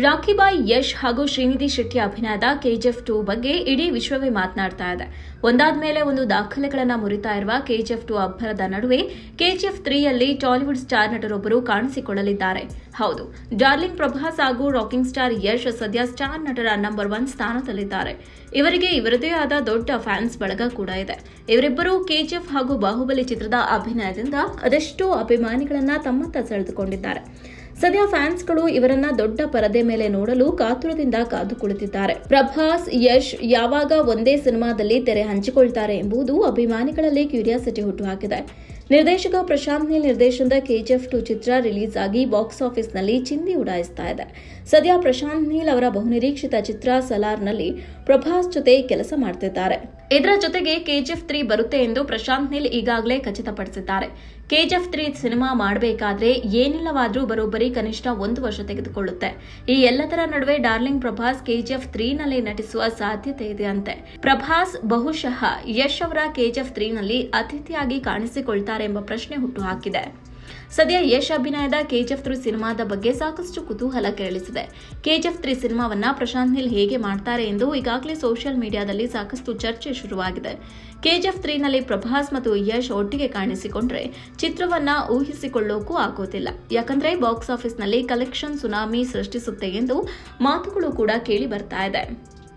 ರಾಖಿಬಾಯ್ ಯಶ್ ಹಾಗೂ ಶ್ರೀನಿಧಿ ಶೆಟ್ಟಿ ಅಭಿನಯದ KGF to ಬಗ್ಗೆ ಇಡೀ ವಿಶ್ವವೇ ಮಾತನಾಡ್ತಾ ಇದೆ ಒಂದಾದ ಮೇಲೆ ಒಂದು ದಾಖಲೆಗಳನ್ನು ಮುರಿತಾ ಇರುವ ಕೆಜಿಎಫ್ ಟು ಅಬ್ಬರದ ನಡುವೆ ಕೆಜಿಎಫ್ ತ್ರೀಯಲ್ಲಿ ಟಾಲಿವುಡ್ ಸ್ಟಾರ್ ನಟರೊಬ್ಬರು ಕಾಣಿಸಿಕೊಳ್ಳಲಿದ್ದಾರೆ ಹೌದು ಡಾರ್ಲಿಂಗ್ ಪ್ರಭಾಸ್ ಹಾಗೂ ರಾಕಿಂಗ್ ಸ್ಟಾರ್ ಯಶ್ ಸದ್ಯ ಸ್ಟಾರ್ ನಟರ ನಂಬರ್ ಒನ್ ಸ್ಥಾನದಲ್ಲಿದ್ದಾರೆ ಇವರಿಗೆ ಇವರದೇ ಆದ ದೊಡ್ಡ ಫ್ಯಾನ್ಸ್ ಬಳಗ ಕೂಡ ಇದೆ ಇವರಿಬ್ಬರು ಕೆಜಿಎಫ್ ಹಾಗೂ ಬಾಹುಬಲಿ ಚಿತ್ರದ ಅಭಿನಯದಿಂದ ಅದೆಷ್ಟೋ ಅಭಿಮಾನಿಗಳನ್ನ ತಮ್ಮತ್ತ ಸೆಳೆದುಕೊಂಡಿದ್ದಾರೆ ಸದ್ಯ ಫ್ಯಾನ್ಸ್ಗಳು ಇವರನ್ನ ದೊಡ್ಡ ಪರದೆ ಮೇಲೆ ನೋಡಲು ಕಾತುರದಿಂದ ಕಾದು ಕುಳಿತಿದ್ದಾರೆ ಪ್ರಭಾಸ್ ಯಶ್ ಯಾವಾಗ ಒಂದೇ ಸಿನಿಮಾದಲ್ಲಿ ತೆರೆ ಹಂಚಿಕೊಳ್ತಾರೆ ಎಂಬುದು ಅಭಿಮಾನಿಗಳಲ್ಲಿ ಕ್ಯೂರಿಯಾಸಿಟಿ ಹುಟ್ಟುಹಾಕಿದೆ ನಿರ್ದೇಶಕ ಪ್ರಶಾಂತ್ ನೀಲ್ ನಿರ್ದೇಶನದ ಕೆಜಿಎಫ್ ಟು ಚಿತ್ರ ರಿಲೀಸ್ ಆಗಿ ಬಾಕ್ಸ್ ಆಫೀಸ್ನಲ್ಲಿ ಚಿಂದಿ ಉಡಾಯಿಸ್ತಾ ಇದೆ ಸದ್ಯ ಪ್ರಶಾಂತ್ ನೀಲ್ ಅವರ ಬಹುನಿರೀಕ್ಷಿತ ಚಿತ್ರ ಸಲಾರ್ನಲ್ಲಿ ಪ್ರಭಾಸ್ ಜೊತೆ ಕೆಲಸ ಮಾಡುತ್ತಿದ್ದಾರೆ ಇದರ ಜೊತೆಗೆ ಕೆಜಿಎಫ್ ತ್ರೀ ಬರುತ್ತೆ ಎಂದು ಪ್ರಶಾಂತ್ ನೀಲ್ ಈಗಾಗಲೇ ಖಚಿತಪಡಿಸಿದ್ದಾರೆ ಕೆಜಿಎಫ್ ತ್ರೀ ಸಿನಿಮಾ ಮಾಡಬೇಕಾದ್ರೆ ಏನಿಲ್ಲವಾದ್ರೂ ಬರೋಬ್ಬರಿ ಕನಿಷ್ಠ ಒಂದು ವರ್ಷ ತೆಗೆದುಕೊಳ್ಳುತ್ತೆ ಈ ಎಲ್ಲದರ ನಡುವೆ ಡಾರ್ಲಿಂಗ್ ಪ್ರಭಾಸ್ ಕೆಜಿಎಫ್ ತ್ರೀನಲ್ಲಿ ನಟಿಸುವ ಸಾಧ್ಯತೆ ಇದೆ ಅಂತೆ ಪ್ರಭಾಸ್ ಬಹುಶಃ ಯಶ್ ಅವರ ಕೆಜಿಎಫ್ ತ್ರೀನಲ್ಲಿ ಅತಿಥಿಯಾಗಿ ಕಾಣಿಸಿಕೊಳ್ತಾರೆ ಎಂಬ ಪ್ರಶ್ನೆ ಹುಟ್ಟುಹಾಕಿದೆ ಸದ್ಯ ಯಶ್ ಅಭಿನಯದ ಕೆಜಿಎಫ್ ತ್ರೀ ಸಿನಿಮಾದ ಬಗ್ಗೆ ಸಾಕಷ್ಟು ಕುತೂಹಲ ಕೇಳಿಸಿದೆ ಕೆಜಿಎಫ್ ತ್ರೀ ಸಿನಿಮಾವನ್ನ ಪ್ರಶಾಂತ್ ನಿಲ್ ಹೇಗೆ ಮಾಡ್ತಾರೆ ಎಂದು ಈಗಾಗಲೇ ಸೋಷಿಯಲ್ ಮೀಡಿಯಾದಲ್ಲಿ ಸಾಕಷ್ಟು ಚರ್ಚೆ ಶುರುವಾಗಿದೆ ಕೆಜಿಎಫ್ ತ್ರೀನಲ್ಲಿ ಪ್ರಭಾಸ್ ಮತ್ತು ಯಶ್ ಒಟ್ಟಿಗೆ ಕಾಣಿಸಿಕೊಂಡ್ರೆ ಚಿತ್ರವನ್ನ ಊಹಿಸಿಕೊಳ್ಳೋಕೂ ಆಗೋದಿಲ್ಲ ಯಾಕಂದ್ರೆ ಬಾಕ್ಸ್ ಆಫೀಸ್ನಲ್ಲಿ ಕಲೆಕ್ಷನ್ ಸುನಾಮಿ ಸೃಷ್ಟಿಸುತ್ತೆ ಎಂದು ಮಾತುಗಳು ಕೂಡ ಕೇಳಿ ಬರ್ತಾ ಇದೆ